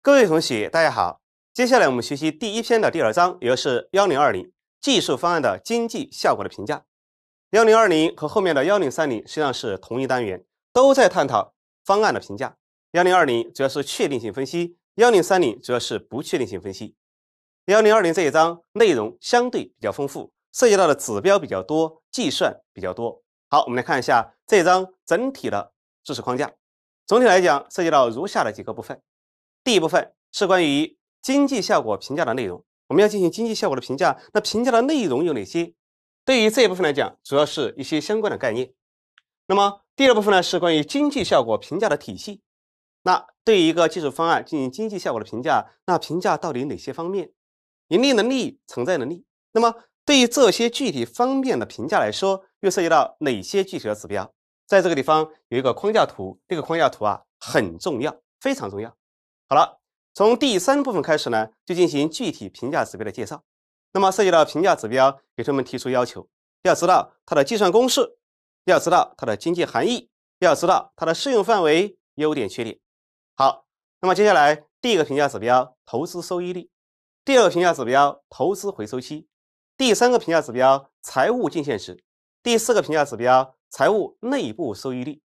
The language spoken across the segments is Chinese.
各位同学，大家好。接下来我们学习第一篇的第二章，也就是幺零二零技术方案的经济效果的评价。幺零二零和后面的幺零三零实际上是同一单元，都在探讨方案的评价。幺零二零主要是确定性分析，幺零三零主要是不确定性分析。幺零二零这一章内容相对比较丰富，涉及到的指标比较多，计算比较多。好，我们来看一下这一章整体的知识框架。总体来讲，涉及到如下的几个部分。第一部分是关于经济效果评价的内容，我们要进行经济效果的评价，那评价的内容有哪些？对于这一部分来讲，主要是一些相关的概念。那么第二部分呢，是关于经济效果评价的体系。那对于一个技术方案进行经济效果的评价，那评价到底哪些方面？盈利能力、承载能力。那么对于这些具体方面的评价来说，又涉及到哪些具体的指标？在这个地方有一个框架图，这个框架图啊很重要，非常重要。好了，从第三部分开始呢，就进行具体评价指标的介绍。那么涉及到评价指标，给同学们提出要求：要知道它的计算公式，要知道它的经济含义，要知道它的适用范围、优点缺点。好，那么接下来第一个评价指标投资收益率，第二个评价指标投资回收期，第三个评价指标财务净现值，第四个评价指标财务内部收益率，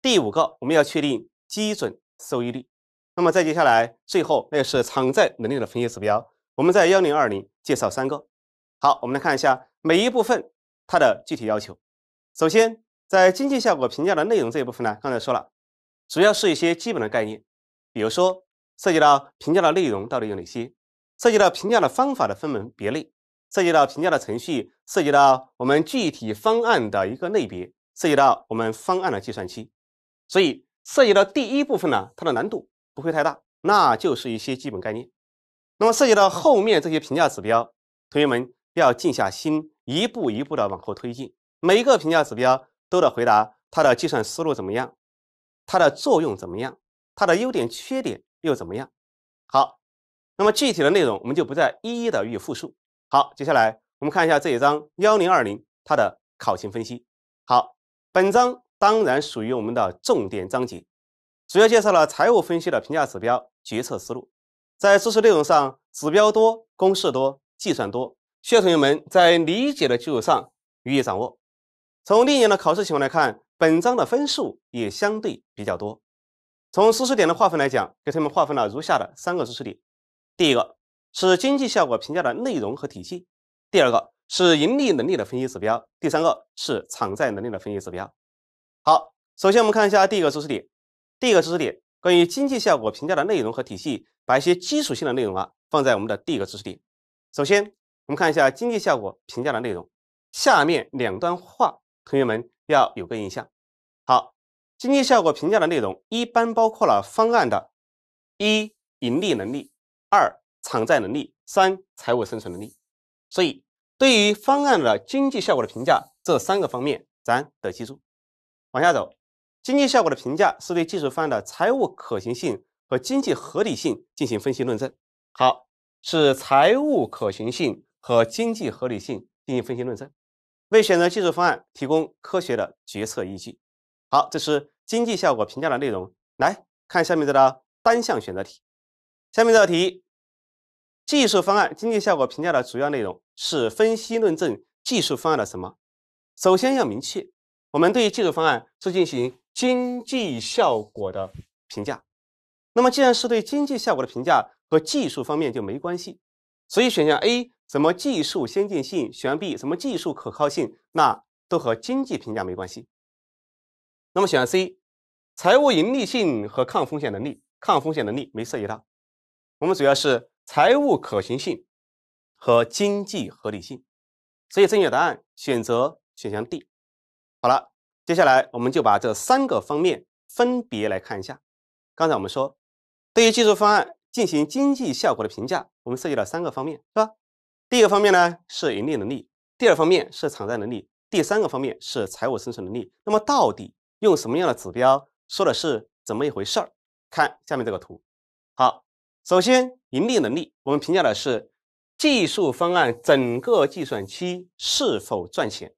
第五个我们要确定基准收益率。那么再接下来，最后那个是偿债能力的分析指标。我们在幺零二零介绍三个。好，我们来看一下每一部分它的具体要求。首先，在经济效果评价的内容这一部分呢，刚才说了，主要是一些基本的概念，比如说涉及到评价的内容到底有哪些，涉及到评价的方法的分门别类，涉及到评价的程序，涉及到我们具体方案的一个类别，涉及到我们方案的计算期。所以，涉及到第一部分呢，它的难度。不会太大，那就是一些基本概念。那么涉及到后面这些评价指标，同学们要静下心，一步一步的往后推进。每一个评价指标都得回答它的计算思路怎么样，它的作用怎么样，它的优点缺点又怎么样。好，那么具体的内容我们就不再一一的予以复述。好，接下来我们看一下这一章幺零二零它的考情分析。好，本章当然属于我们的重点章节。主要介绍了财务分析的评价指标、决策思路。在知识内容上，指标多、公式多、计算多，需要同学们在理解的基础上予以掌握。从历年的考试情况来看，本章的分数也相对比较多。从知识点的划分来讲，给同学们划分了如下的三个知识点：第一个是经济效果评价的内容和体系；第二个是盈利能力的分析指标；第三个是偿债能力的分析指标。好，首先我们看一下第一个知识点。第一个知识点，关于经济效果评价的内容和体系，把一些基础性的内容啊放在我们的第一个知识点。首先，我们看一下经济效果评价的内容。下面两段话，同学们要有个印象。好，经济效果评价的内容一般包括了方案的：一、盈利能力；二、偿债能力；三、财务生存能力。所以，对于方案的经济效果的评价，这三个方面咱得记住。往下走。经济效果的评价是对技术方案的财务可行性和经济合理性进行分析论证。好，是财务可行性和经济合理性进行分析论证，为选择技术方案提供科学的决策依据。好，这是经济效果评价的内容。来看下面这道单项选择题。下面这道题，技术方案经济效果评价的主要内容是分析论证技术方案的什么？首先要明确，我们对于技术方案是进行。经济效果的评价，那么既然是对经济效果的评价，和技术方面就没关系。所以选项 A 什么技术先进性，选项 B 什么技术可靠性，那都和经济评价没关系。那么选项 C 财务盈利性和抗风险能力，抗风险能力没涉及到，我们主要是财务可行性和经济合理性。所以正确答案选择选项 D。好了。接下来，我们就把这三个方面分别来看一下。刚才我们说，对于技术方案进行经济效果的评价，我们涉及了三个方面，是吧？第一个方面呢是盈利能力，第二方面是偿债能力，第三个方面是财务生存能力。那么到底用什么样的指标说的是怎么一回事儿？看下面这个图。好，首先盈利能力，我们评价的是技术方案整个计算期是否赚钱。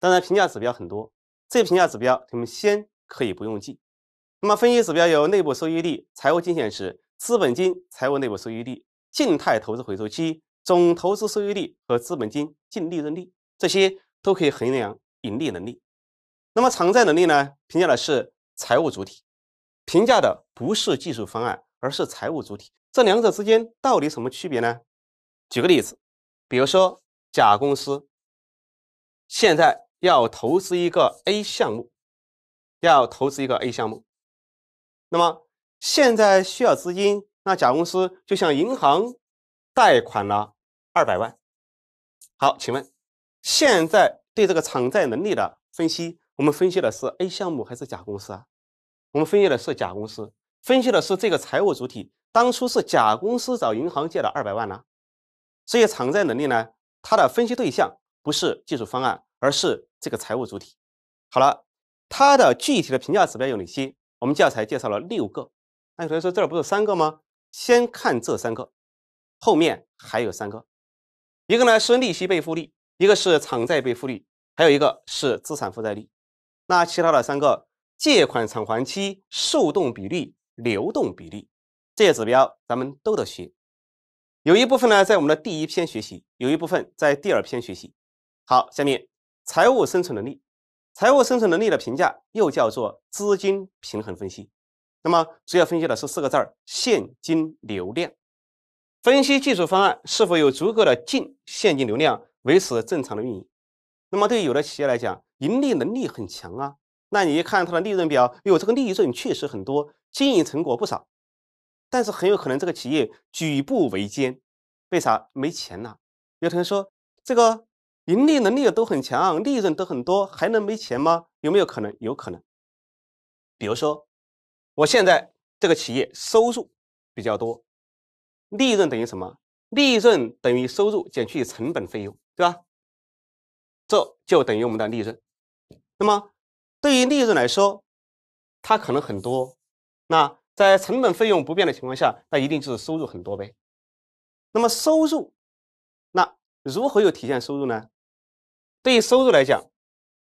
当然，评价指标很多。些评价指标，你们先可以不用记。那么分析指标有内部收益率、财务净现值、资本金、财务内部收益率、静态投资回收期、总投资收益率和资本金净利润率，这些都可以衡量盈利能力。那么偿债能力呢？评价的是财务主体，评价的不是技术方案，而是财务主体。这两者之间到底什么区别呢？举个例子，比如说甲公司现在。要投资一个 A 项目，要投资一个 A 项目，那么现在需要资金，那甲公司就向银行贷款了二百万。好，请问，现在对这个偿债能力的分析，我们分析的是 A 项目还是甲公司啊？我们分析的是甲公司，分析的是这个财务主体。当初是甲公司找银行借的二百万呢？这些偿债能力呢？它的分析对象不是技术方案，而是。这个财务主体，好了，它的具体的评价指标有哪些？我们教材介绍了六个。那有学说这儿不是三个吗？先看这三个，后面还有三个。一个呢是利息备付率，一个是偿债备付率，还有一个是资产负债率。那其他的三个借款偿还期、受动比率、流动比率这些指标，咱们都得学。有一部分呢在我们的第一篇学习，有一部分在第二篇学习。好，下面。财务生存能力，财务生存能力的评价又叫做资金平衡分析。那么，主要分析的是四个字儿：现金流量。分析技术方案是否有足够的净现金流量维持正常的运营。那么，对于有的企业来讲，盈利能力很强啊，那你一看它的利润表，有这个利润确实很多，经营成果不少。但是，很有可能这个企业举步维艰，为啥没钱呢？有同学说这个。盈利能力都很强，利润都很多，还能没钱吗？有没有可能？有可能。比如说，我现在这个企业收入比较多，利润等于什么？利润等于收入减去成本费用，对吧？这就等于我们的利润。那么，对于利润来说，它可能很多。那在成本费用不变的情况下，那一定就是收入很多呗。那么收入，那如何又体现收入呢？对于收入来讲，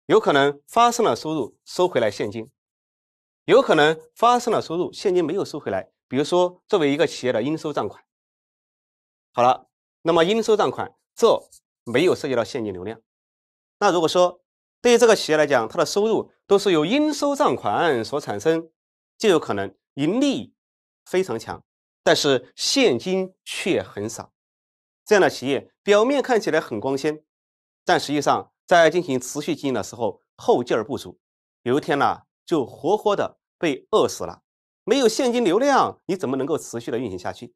有可能发生了收入收回来现金，有可能发生了收入现金没有收回来，比如说作为一个企业的应收账款。好了，那么应收账款这没有涉及到现金流量。那如果说对于这个企业来讲，它的收入都是由应收账款所产生，就有可能盈利非常强，但是现金却很少。这样的企业表面看起来很光鲜。但实际上，在进行持续经营的时候，后劲儿不足，有一天呢，就活活的被饿死了。没有现金流量，你怎么能够持续的运行下去？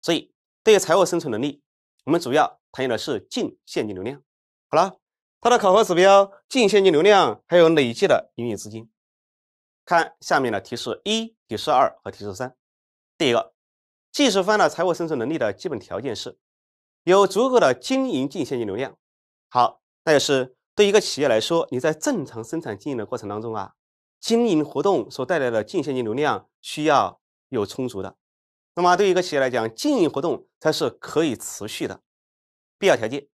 所以，对于财务生存能力，我们主要谈的是净现金流量。好了，它的考核指标净现金流量，还有累计的营运资金。看下面的提示一、提示二和提示三。第一个，技术方的财务生存能力的基本条件是，有足够的经营净现金流量。好，那就是对一个企业来说，你在正常生产经营的过程当中啊，经营活动所带来的净现金流量需要有充足的。那么，对一个企业来讲，经营活动才是可以持续的必要条件。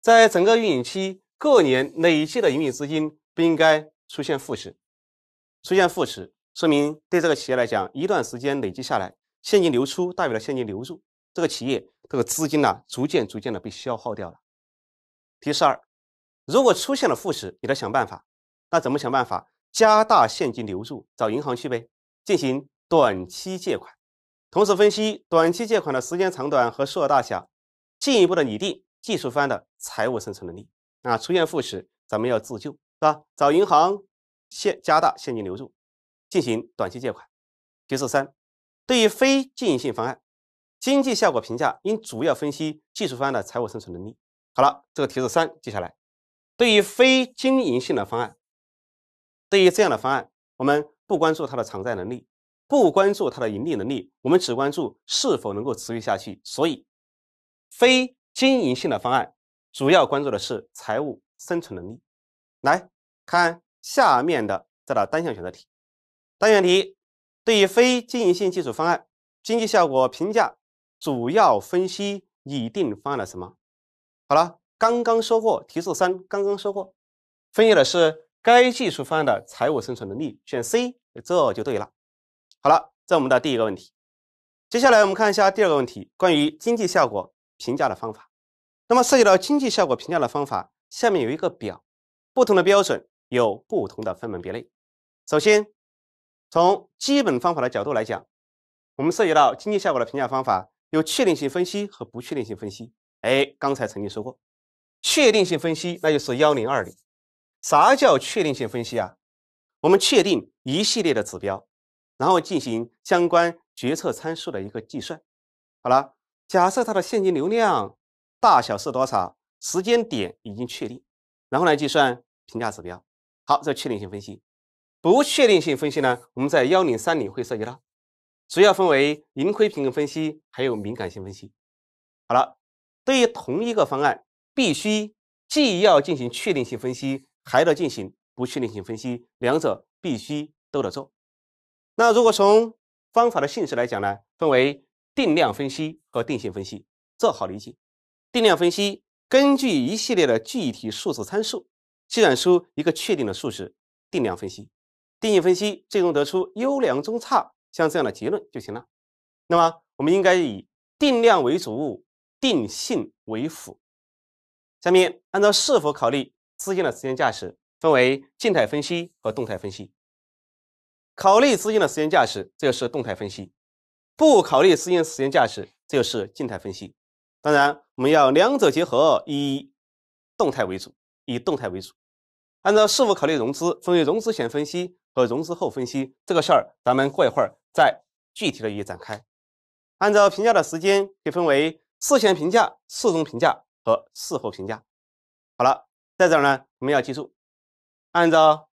在整个运营期各年累计的营运资金不应该出现负值。出现负值，说明对这个企业来讲，一段时间累积下来，现金流出大于了现金流入，这个企业这个资金呢，逐渐逐渐的被消耗掉了。提示二：如果出现了负时，你得想办法。那怎么想办法？加大现金流入，找银行去呗，进行短期借款。同时分析短期借款的时间长短和数额大小，进一步的拟定技术方案的财务生存能力。啊，出现负时，咱们要自救，是吧？找银行，现加大现金流入，进行短期借款。提示三：对于非经营性方案，经济效果评价应主要分析技术方案的财务生存能力。好了，这个题是三。接下来，对于非经营性的方案，对于这样的方案，我们不关注它的偿债能力，不关注它的盈利能力，我们只关注是否能够持续下去。所以，非经营性的方案主要关注的是财务生存能力。来看下面的这道单项选择题。单项题：对于非经营性技术方案，经济效果评价主要分析拟定方案的什么？好了，刚刚收获提速三，刚刚收获，分析的是该技术方案的财务生存能力，选 C，这就对了。好了，这我们的第一个问题。接下来我们看一下第二个问题，关于经济效果评价的方法。那么涉及到经济效果评价的方法，下面有一个表，不同的标准有不同的分门别类。首先，从基本方法的角度来讲，我们涉及到经济效果的评价方法有确定性分析和不确定性分析。哎，刚才曾经说过，确定性分析那就是幺零二零，啥叫确定性分析啊？我们确定一系列的指标，然后进行相关决策参数的一个计算。好了，假设它的现金流量大小是多少，时间点已经确定，然后来计算评价指标。好，这确定性分析。不确定性分析呢，我们在幺零三零会涉及到，主要分为盈亏平衡分析，还有敏感性分析。好了。对于同一个方案，必须既要进行确定性分析，还得进行不确定性分析，两者必须都得做。那如果从方法的性质来讲呢，分为定量分析和定性分析，这好理解。定量分析根据一系列的具体数字参数，计算出一个确定的数值。定量分析，定性分析最终得出优良中差像这样的结论就行了。那么，我们应该以定量为主。定性为辅，下面按照是否考虑资金的时间价值，分为静态分析和动态分析。考虑资金的时间价值，这就是动态分析；不考虑资金的时间价值，这就是静态分析。当然，我们要两者结合，以动态为主，以动态为主。按照是否考虑融资，分为融资前分析和融资后分析。这个事儿，咱们过一会儿再具体的一以展开。按照评价的时间，可以分为。事前评价、事中评价和事后评价。好了，在这儿呢，我们要记住，按照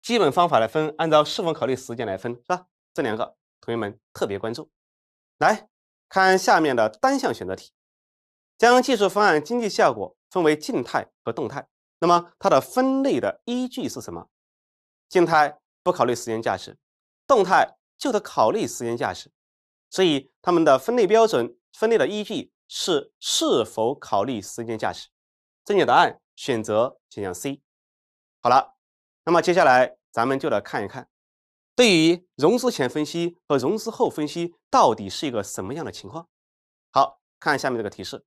基本方法来分，按照是否考虑时间来分，是吧？这两个同学们特别关注。来看下面的单项选择题：将技术方案经济效果分为静态和动态，那么它的分类的依据是什么？静态不考虑时间价值，动态就得考虑时间价值，所以它们的分类标准。分类的依据是是否考虑时间价值，正确答案选择选项 C。好了，那么接下来咱们就来看一看，对于融资前分析和融资后分析到底是一个什么样的情况。好，看下面这个提示，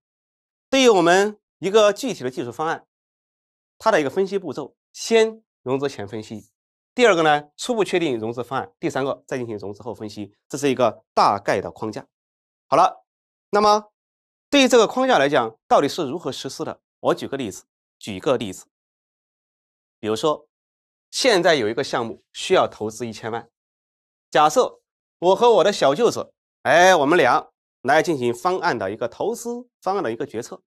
对于我们一个具体的技术方案，它的一个分析步骤：先融资前分析，第二个呢初步确定融资方案，第三个再进行融资后分析，这是一个大概的框架。好了。那么，对于这个框架来讲，到底是如何实施的？我举个例子，举个例子，比如说，现在有一个项目需要投资一千万。假设我和我的小舅子，哎，我们俩来进行方案的一个投资方案的一个决策。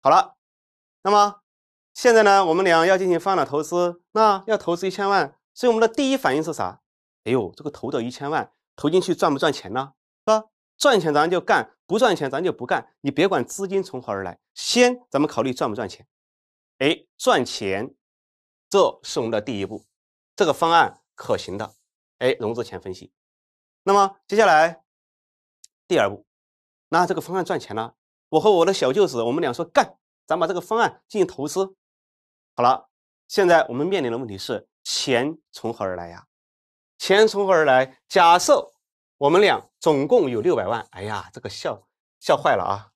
好了，那么现在呢，我们俩要进行方案的投资，那要投资一千万，所以我们的第一反应是啥？哎呦，这个投的一千万，投进去赚不赚钱呢？是吧？赚钱咱就干。不赚钱，咱就不干。你别管资金从何而来，先咱们考虑赚不赚钱。哎，赚钱，这是我们的第一步。这个方案可行的，哎，融资前分析。那么接下来第二步，那这个方案赚钱了，我和我的小舅子，我们俩说干，咱把这个方案进行投资。好了，现在我们面临的问题是钱从何而来呀？钱从何而来？假设。我们俩总共有六百万，哎呀，这个笑笑坏了啊！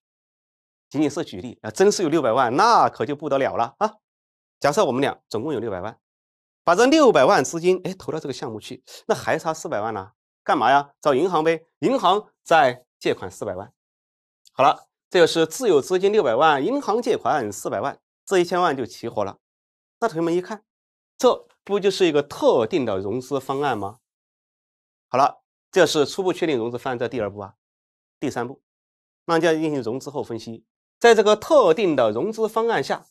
仅仅是举例啊，真是有六百万，那可就不得了了啊！假设我们俩总共有六百万，把这六百万资金哎投到这个项目去，那还差四百万呢，干嘛呀？找银行呗！银行再借款四百万，好了，这就是自有资金六百万，银行借款四百万，这一千万就齐活了。那同学们一看，这不就是一个特定的融资方案吗？好了。这是初步确定融资方案的第二步啊，第三步，那就要进行融资后分析。在这个特定的融资方案下，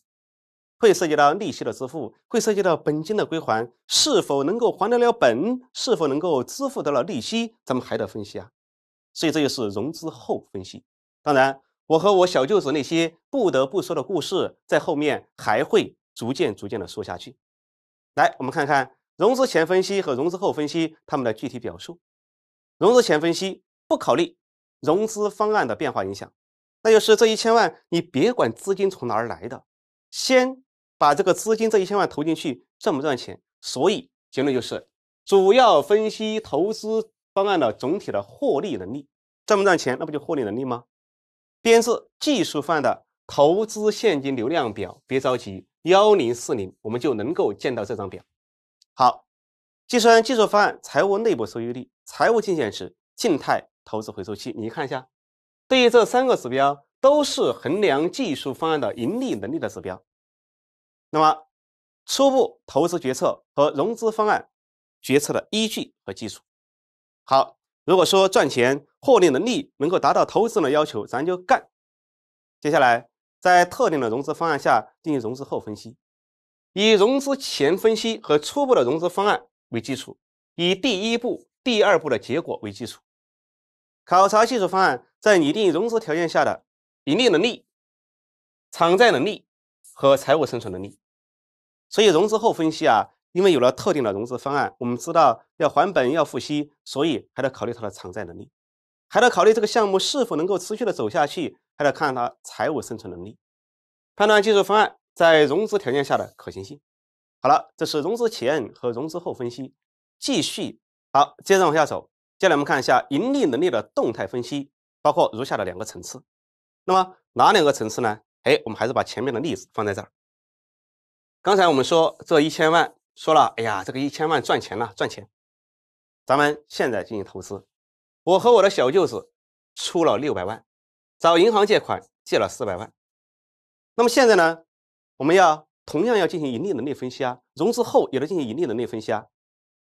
会涉及到利息的支付，会涉及到本金的归还，是否能够还得了本，是否能够支付得了利息，咱们还得分析啊。所以这就是融资后分析。当然，我和我小舅子那些不得不说的故事，在后面还会逐渐逐渐的说下去。来，我们看看融资前分析和融资后分析它们的具体表述。融资前分析不考虑融资方案的变化影响，那就是这一千万你别管资金从哪儿来的，先把这个资金这一千万投进去赚不赚钱？所以结论就是主要分析投资方案的总体的获利能力，赚不赚钱？那不就获利能力吗？编制技术方案的投资现金流量表，别着急，幺零四零我们就能够见到这张表。好，计算技术方案财务内部收益率。财务净现值、静态投资回收期，你看一下，对于这三个指标都是衡量技术方案的盈利能力的指标。那么，初步投资决策和融资方案决策的依据和基础。好，如果说赚钱、获利能力能够达到投资人的要求，咱就干。接下来，在特定的融资方案下进行融资后分析，以融资前分析和初步的融资方案为基础，以第一步。第二步的结果为基础，考察技术方案在拟定融资条件下的盈利能力、偿债能力和财务生存能力。所以，融资后分析啊，因为有了特定的融资方案，我们知道要还本要付息，所以还得考虑它的偿债能力，还得考虑这个项目是否能够持续的走下去，还得看它财务生存能力，判断技术方案在融资条件下的可行性。好了，这是融资前和融资后分析，继续。好，接着往下走。接下来我们看一下盈利能力的动态分析，包括如下的两个层次。那么哪两个层次呢？哎，我们还是把前面的例子放在这儿。刚才我们说这一千万说了，哎呀，这个一千万赚钱了，赚钱。咱们现在进行投资，我和我的小舅子出了六百万，找银行借款借了四百万。那么现在呢，我们要同样要进行盈利能力分析啊，融资后也要进行盈利能力分析啊。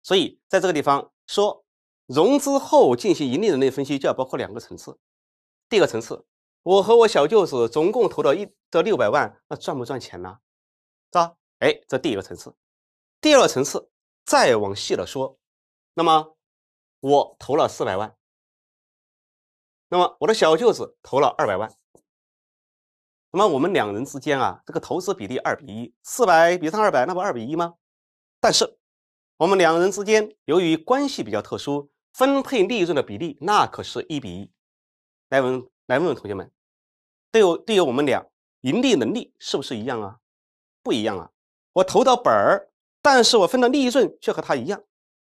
所以，在这个地方说，融资后进行盈利能力分析，就要包括两个层次。第一个层次，我和我小舅子总共投了一这六百万，那赚不赚钱呢？是吧？哎，这第一个层次。第二个层次，再往细了说，那么我投了四百万，那么我的小舅子投了二百万，那么我们两人之间啊，这个投资比例二比一，四百比上二百，那不二比一吗？但是。我们两人之间由于关系比较特殊，分配利润的比例那可是一比一。来问来问问同学们，对对，我们俩盈利能力是不是一样啊？不一样啊！我投到本儿，但是我分的利润却和他一样。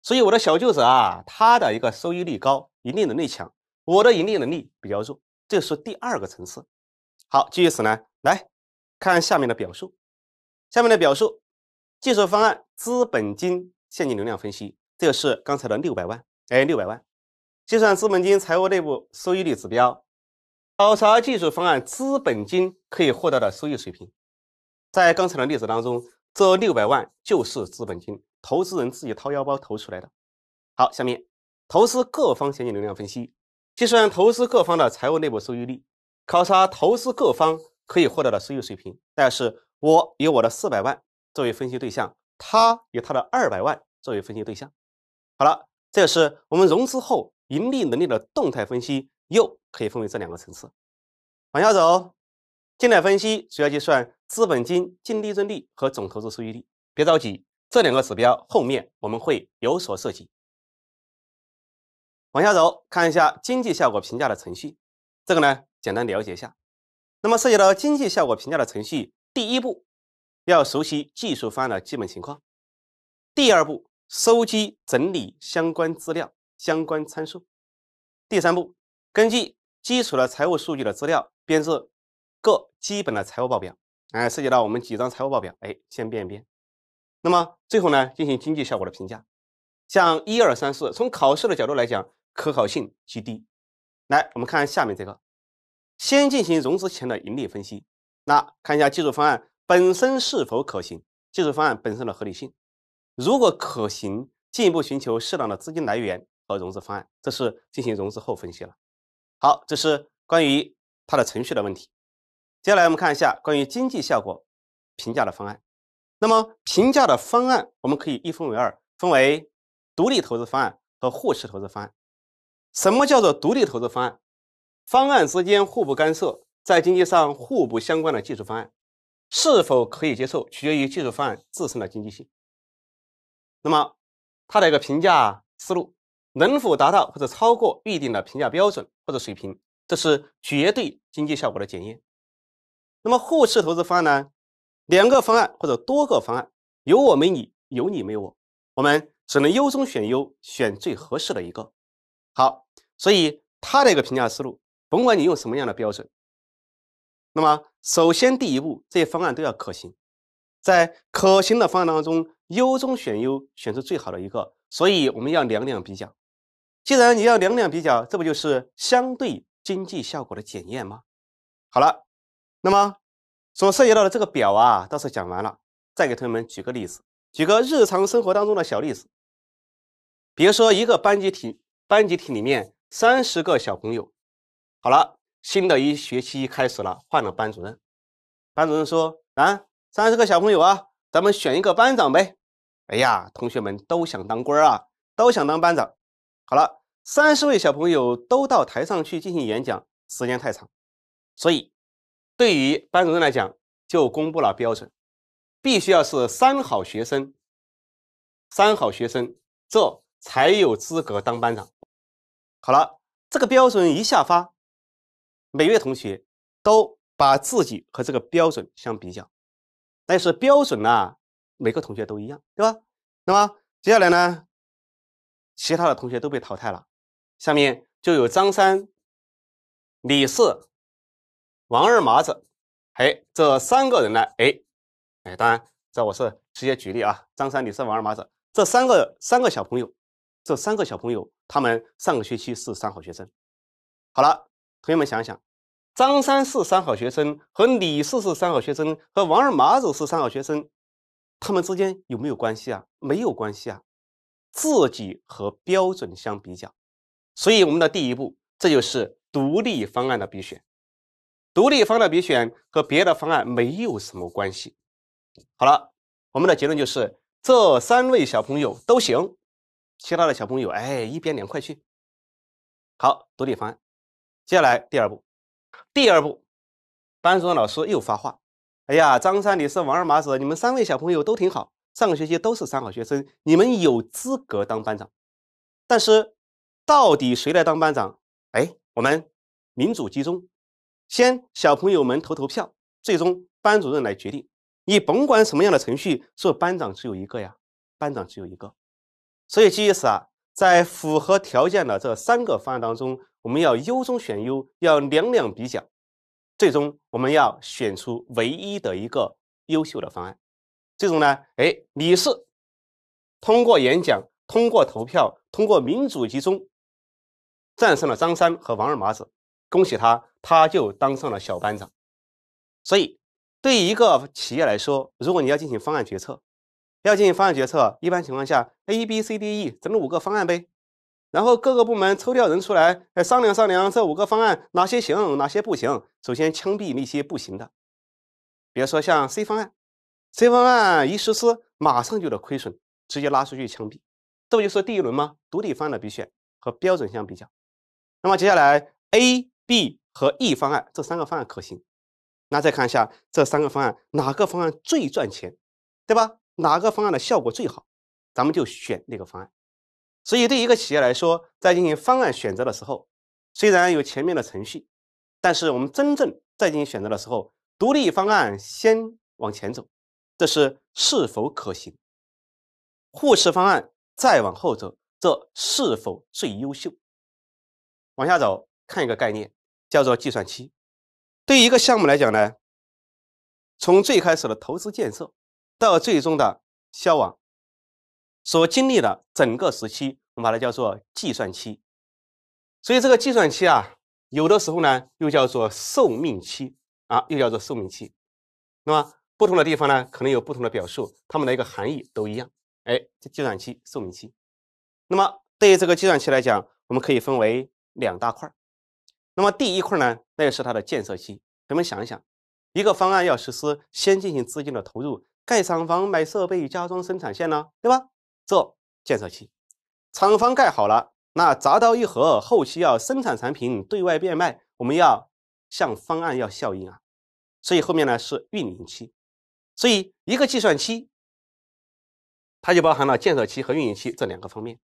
所以我的小舅子啊，他的一个收益率高，盈利能力强；我的盈利能力比较弱。这是第二个层次。好，基于此呢，来看下面的表述。下面的表述：技术方案、资本金。现金流量分析，这个是刚才的六百万，哎，六百万，计算资本金财务内部收益率指标，考察技术方案资本金可以获得的收益水平。在刚才的例子当中，这六百万就是资本金，投资人自己掏腰包投出来的。好，下面投资各方现金流量分析，计算投资各方的财务内部收益率，考察投资各方可以获得的收益水平。但是我以我的四百万作为分析对象，他以他的二百万。作为分析对象，好了，这是我们融资后盈利能力的动态分析，又可以分为这两个层次。往下走，静态分析主要计算资本金净利润率和总投资收益率。别着急，这两个指标后面我们会有所涉及。往下走，看一下经济效果评价的程序，这个呢，简单了解一下。那么涉及到经济效果评价的程序，第一步要熟悉技术方案的基本情况，第二步。收集整理相关资料、相关参数。第三步，根据基础的财务数据的资料，编制各基本的财务报表。哎，涉及到我们几张财务报表，哎，先编一编。那么最后呢，进行经济效果的评价。像一二三四，从考试的角度来讲，可考性极低。来，我们看下面这个，先进行融资前的盈利分析。那看一下技术方案本身是否可行，技术方案本身的合理性。如果可行，进一步寻求适当的资金来源和融资方案，这是进行融资后分析了。好，这是关于它的程序的问题。接下来我们看一下关于经济效果评价的方案。那么，评价的方案我们可以一分为二，分为独立投资方案和互斥投资方案。什么叫做独立投资方案？方案之间互不干涉，在经济上互不相关的技术方案，是否可以接受，取决于技术方案自身的经济性。那么，它的一个评价思路能否达到或者超过预定的评价标准或者水平，这是绝对经济效果的检验。那么互斥投资方案呢？两个方案或者多个方案，有我没你，有你没我，我们只能优中选优，选最合适的一个。好，所以它的一个评价思路，甭管你用什么样的标准。那么首先第一步，这些方案都要可行，在可行的方案当中。优中选优，选出最好的一个，所以我们要两两比较。既然你要两两比较，这不就是相对经济效果的检验吗？好了，那么所涉及到的这个表啊，到时讲完了，再给同学们举个例子，举个日常生活当中的小例子。比如说一个班集体，班集体里面三十个小朋友。好了，新的一学期开始了，换了班主任。班主任说啊，三十个小朋友啊，咱们选一个班长呗。哎呀，同学们都想当官啊，都想当班长。好了，三十位小朋友都到台上去进行演讲，时间太长，所以对于班主任来讲，就公布了标准，必须要是三好学生，三好学生这才有资格当班长。好了，这个标准一下发，每位同学都把自己和这个标准相比较，但是标准啊。每个同学都一样，对吧？那么接下来呢？其他的同学都被淘汰了。下面就有张三、李四、王二麻子，哎，这三个人呢？哎，哎，当然，这我是直接举例啊。张三、李四、王二麻子，这三个三个小朋友，这三个小朋友，他们上个学期是三好学生。好了，同学们想想，张三是三好学生，和李四是三好学生，和王二麻子是三好学生。他们之间有没有关系啊？没有关系啊，自己和标准相比较，所以我们的第一步，这就是独立方案的比选。独立方案的比选和别的方案没有什么关系。好了，我们的结论就是这三位小朋友都行，其他的小朋友哎一边凉快去。好，独立方案。接下来第二步，第二步，班主任老师又发话。哎呀，张三你是王二麻子，你们三位小朋友都挺好，上个学期都是三好学生，你们有资格当班长。但是，到底谁来当班长？哎，我们民主集中，先小朋友们投投票，最终班主任来决定。你甭管什么样的程序，做班长只有一个呀，班长只有一个。所以，基于此啊，在符合条件的这三个方案当中，我们要优中选优，要两两比较。最终我们要选出唯一的一个优秀的方案。最终呢，哎，李四通过演讲、通过投票、通过民主集中，战胜了张三和王二麻子，恭喜他，他就当上了小班长。所以，对一个企业来说，如果你要进行方案决策，要进行方案决策，一般情况下 A、B、C、D、E，整了五个方案呗。然后各个部门抽调人出来，哎，商量商量这五个方案哪些行，哪些不行。首先枪毙那些不行的，比如说像 C 方案，C 方案一实施马上就得亏损，直接拉出去枪毙，这不就是第一轮吗？独立方案的比选和标准相比较。那么接下来 A、B 和 E 方案这三个方案可行，那再看一下这三个方案哪个方案最赚钱，对吧？哪个方案的效果最好，咱们就选那个方案。所以，对一个企业来说，在进行方案选择的时候，虽然有前面的程序，但是我们真正在进行选择的时候，独立方案先往前走，这是是否可行；互斥方案再往后走，这是否最优秀？往下走，看一个概念，叫做计算期。对于一个项目来讲呢，从最开始的投资建设，到最终的消亡。所经历的整个时期，我们把它叫做计算期。所以这个计算期啊，有的时候呢又叫做寿命期啊，又叫做寿命期。那么不同的地方呢，可能有不同的表述，它们的一个含义都一样。哎，计算期、寿命期。那么对于这个计算期来讲，我们可以分为两大块。那么第一块呢，那就是它的建设期。咱们想一想，一个方案要实施，先进行资金的投入，盖厂房、买设备、加装生产线呢，对吧？这建设期，厂房盖好了，那闸刀一合，后期要生产产品对外变卖，我们要向方案要效应啊，所以后面呢是运营期，所以一个计算期，它就包含了建设期和运营期这两个方面。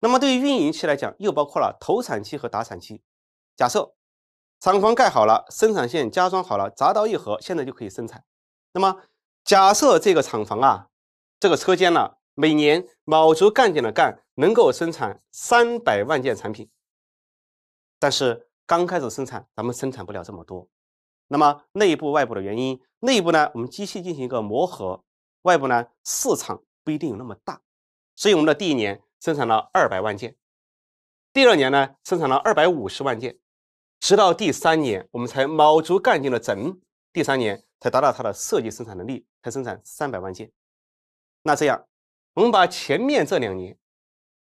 那么对于运营期来讲，又包括了投产期和达产期。假设厂房盖好了，生产线加装好了，闸刀一合，现在就可以生产。那么假设这个厂房啊，这个车间呢？每年卯足干劲的干，能够生产三百万件产品。但是刚开始生产，咱们生产不了这么多。那么内部、外部的原因，内部呢，我们机器进行一个磨合；外部呢，市场不一定有那么大。所以我们的第一年生产了二百万件，第二年呢生产了二百五十万件，直到第三年我们才卯足干劲的整，第三年才达到它的设计生产能力，才生产三百万件。那这样。我们把前面这两年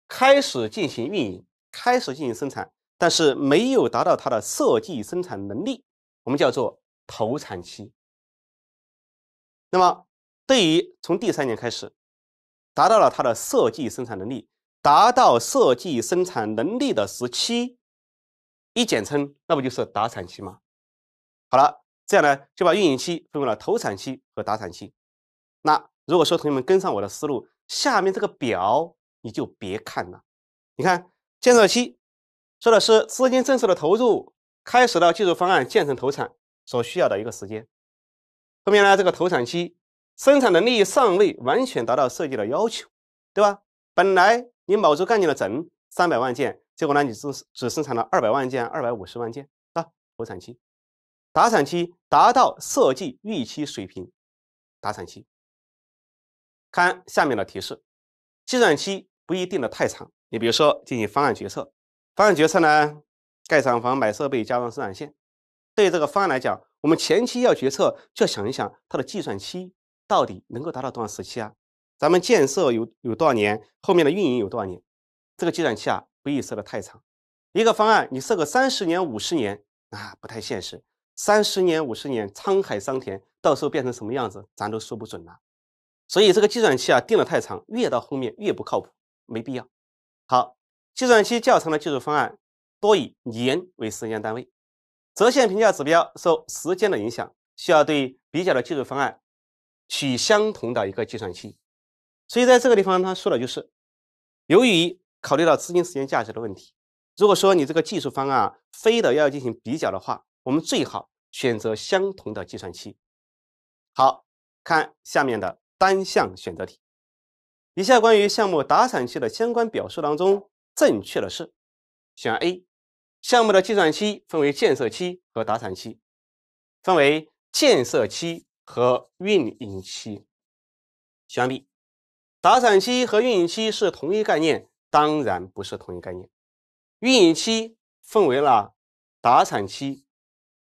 开始进行运营，开始进行生产，但是没有达到它的设计生产能力，我们叫做投产期。那么，对于从第三年开始达到了它的设计生产能力，达到设计生产能力的时期，一简称那不就是达产期吗？好了，这样呢就把运营期分为了投产期和达产期。那如果说同学们跟上我的思路。下面这个表你就别看了，你看建设期说的是资金正式的投入开始到技术方案建成投产所需要的一个时间，后面呢这个投产期生产能力尚未完全达到设计的要求，对吧？本来你卯足干劲的整三百万件，结果呢你只只生产了二百万件、二百五十万件啊？投产期，达产期达到设计预期水平，达产期。看下面的提示，计算期不一定得太长。你比如说进行方案决策，方案决策呢，盖厂房、买设备、加装生产线。对这个方案来讲，我们前期要决策，就要想一想它的计算期到底能够达到多少时期啊？咱们建设有有多少年，后面的运营有多少年？这个计算期啊，不宜设得太长。一个方案你设个三十年、五十年啊，不太现实。三十年、五十年，沧海桑田，到时候变成什么样子，咱都说不准了。所以这个计算器啊定的太长，越到后面越不靠谱，没必要。好，计算器较长的技术方案多以年为时间单位，折现评价指标受时间的影响，需要对比较的技术方案取相同的一个计算器。所以在这个地方他说的就是，由于考虑到资金时间价值的问题，如果说你这个技术方案非得要进行比较的话，我们最好选择相同的计算器。好，看下面的。单项选择题，以下关于项目达产期的相关表述当中，正确的是选 A。项目的计算期分为建设期和达产期，分为建设期和运营期。选 B，打产期和运营期是同一概念，当然不是同一概念。运营期分为了打产期，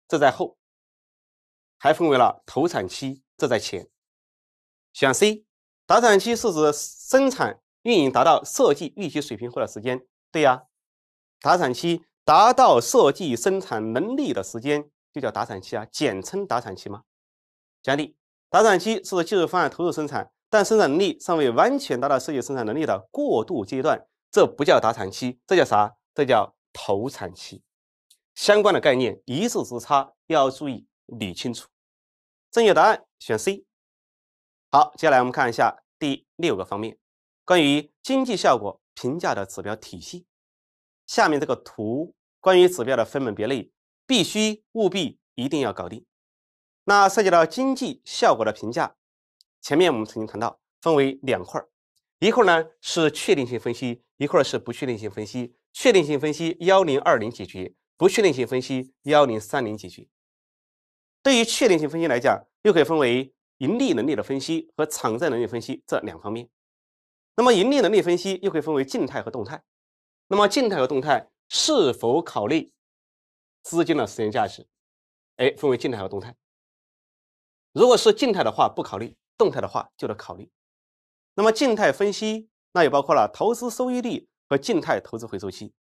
这在后，还分为了投产期，这在前。选 C，达产期是指生产运营达到设计预期水平后的时间。对呀，达产期达到设计生产能力的时间就叫达产期啊，简称达产期吗？假定达产期是指技术方案投入生产，但生产能力尚未完全达到设计生产能力的过渡阶段，这不叫达产期，这叫啥？这叫投产期。相关的概念一字之差要注意理清楚。正确答案选 C。好，接下来我们看一下第六个方面，关于经济效果评价的指标体系。下面这个图关于指标的分门别类，必须务必一定要搞定。那涉及到经济效果的评价，前面我们曾经谈到，分为两块一块呢是确定性分析，一块是不确定性分析。确定性分析幺零二零解决，不确定性分析幺零三零解决。对于确定性分析来讲，又可以分为。盈利能力的分析和偿债能力分析这两方面。那么盈利能力分析又可以分为静态和动态。那么静态和动态是否考虑资金的时间价值？哎，分为静态和动态。如果是静态的话，不考虑；动态的话就得考虑。那么静态分析，那也包括了投资收益率和静态投资回收期。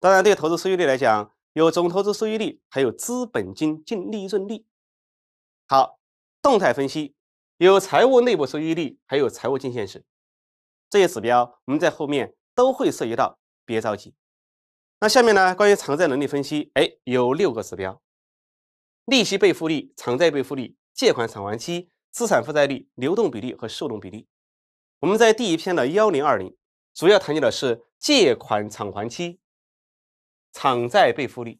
当然，对投资收益率来讲，有总投资收益率，还有资本金净利润率。好。动态分析有财务内部收益率，还有财务净现值，这些指标我们在后面都会涉及到，别着急。那下面呢，关于偿债能力分析，哎，有六个指标：利息备付率、偿债备付率、借款偿还期、资产负债率、流动比例和受动比例。我们在第一篇的幺零二零主要谈及的是借款偿还期、偿债备付率、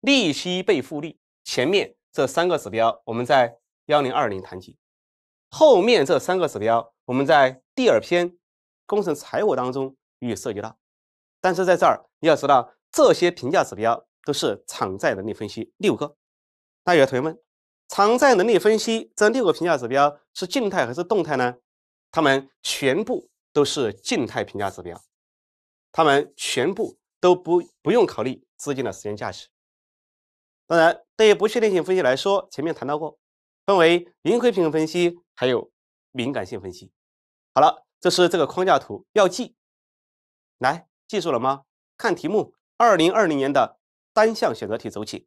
利息备付率，前面这三个指标我们在。幺零二零谈及后面这三个指标，我们在第二篇工程财务当中予以涉及到。但是在这儿你要知道，这些评价指标都是偿债能力分析六个。那有的同学问，偿债能力分析这六个评价指标是静态还是动态呢？他们全部都是静态评价指标，他们全部都不不用考虑资金的时间价值。当然，对于不确定性分析来说，前面谈到过。分为盈亏平衡分析，还有敏感性分析。好了，这是这个框架图，要记。来，记住了吗？看题目，二零二零年的单项选择题，走起。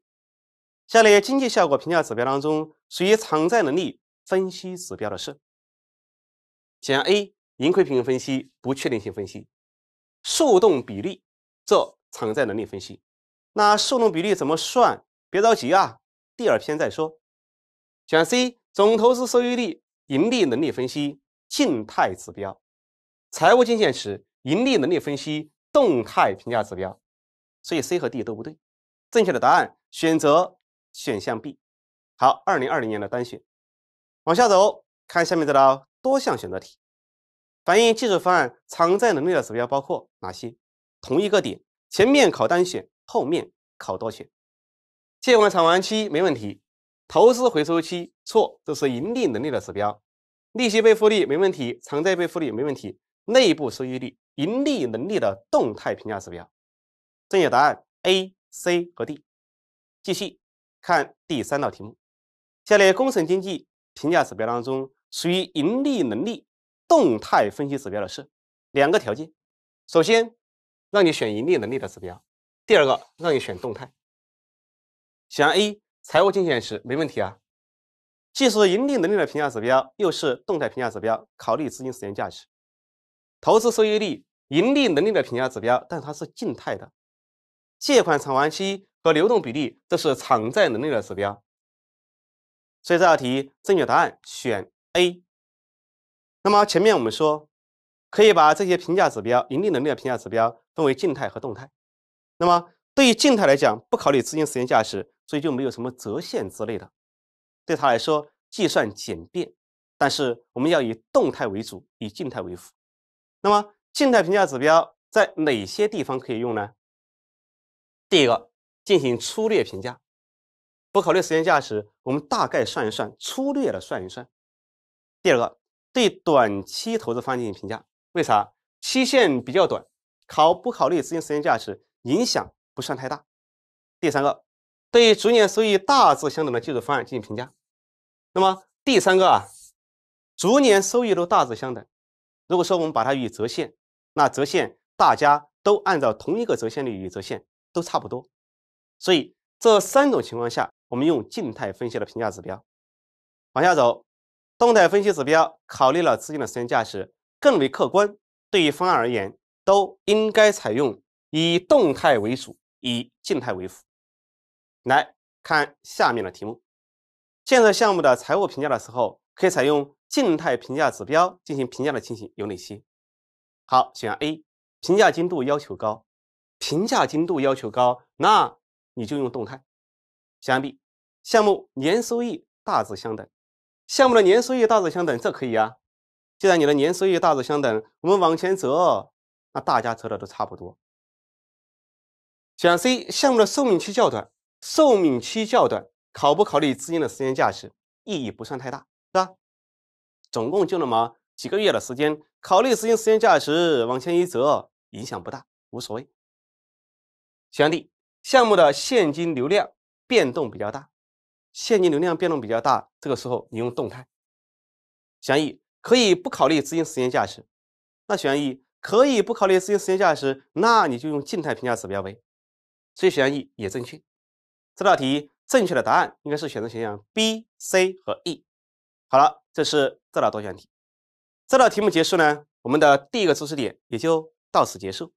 下列经济效果评价指标当中，属于偿债能力分析指标的是？选项 A，盈亏平衡分析；不确定性分析；速动比例，做偿债能力分析。那速动比率怎么算？别着急啊，第二篇再说。选 C，总投资收益率、盈利能力分析、静态指标，财务净现时盈利能力分析、动态评价指标，所以 C 和 D 都不对，正确的答案选择选项 B。好，二零二零年的单选，往下走，看下面这道多项选择题，反映技术方案偿债能力的指标包括哪些？同一个点，前面考单选，后面考多选，借款偿还期没问题。投资回收期错，这是盈利能力的指标，利息被复利没问题，偿债被复利没问题，内部收益率，盈利能力的动态评价指标。正确答案 A、C 和 D。继续看第三道题目，下列工程经济评价指标当中，属于盈利能力动态分析指标的是？两个条件，首先让你选盈利能力的指标，第二个让你选动态。选 A。财务净现值没问题啊，既是盈利能力的评价指标，又是动态评价指标，考虑资金时间价值。投资收益率、盈利能力的评价指标，但它是静态的。借款偿还期和流动比例，这是偿债能力的指标。所以这道题正确答案选 A。那么前面我们说，可以把这些评价指标、盈利能力的评价指标分为静态和动态。那么对于静态来讲，不考虑资金时间价值。所以就没有什么折现之类的，对他来说计算简便。但是我们要以动态为主，以静态为辅。那么静态评价指标在哪些地方可以用呢？第一个，进行粗略评价，不考虑时间价值，我们大概算一算，粗略的算一算。第二个，对短期投资方进行评价，为啥？期限比较短，考不考虑资金时间价值影响不算太大。第三个。对逐年收益大致相等的技术方案进行评价。那么第三个啊，逐年收益都大致相等。如果说我们把它与折现，那折现大家都按照同一个折现率与折现，都差不多。所以这三种情况下，我们用静态分析的评价指标。往下走，动态分析指标考虑了资金的时间价值，更为客观。对于方案而言，都应该采用以动态为主，以静态为辅。来看下面的题目：建设项目的财务评价的时候，可以采用静态评价指标进行评价的情形有哪些？好，选 A，评价精度要求高。评价精度要求高，那你就用动态。选 B，项目年收益大致相等。项目的年收益大致相等，这可以啊。既然你的年收益大致相等，我们往前折，那大家折的都差不多。选 C，项目的寿命期较短。寿命期较短，考不考虑资金的时间价值，意义不算太大，是吧？总共就那么几个月的时间，考虑资金时间价值往前一折，影响不大，无所谓。选项 D，项目的现金流量变动比较大，现金流量变动比较大，这个时候你用动态。选项 E 可以不考虑资金时间价值，那选项 E 可以不考虑资金时间价值，那你就用静态评价指标呗，所以选项 E 也正确。这道题正确的答案应该是选择选项 B、C 和 E。好了，这是这道多选题。这道题目结束呢，我们的第一个知识点也就到此结束。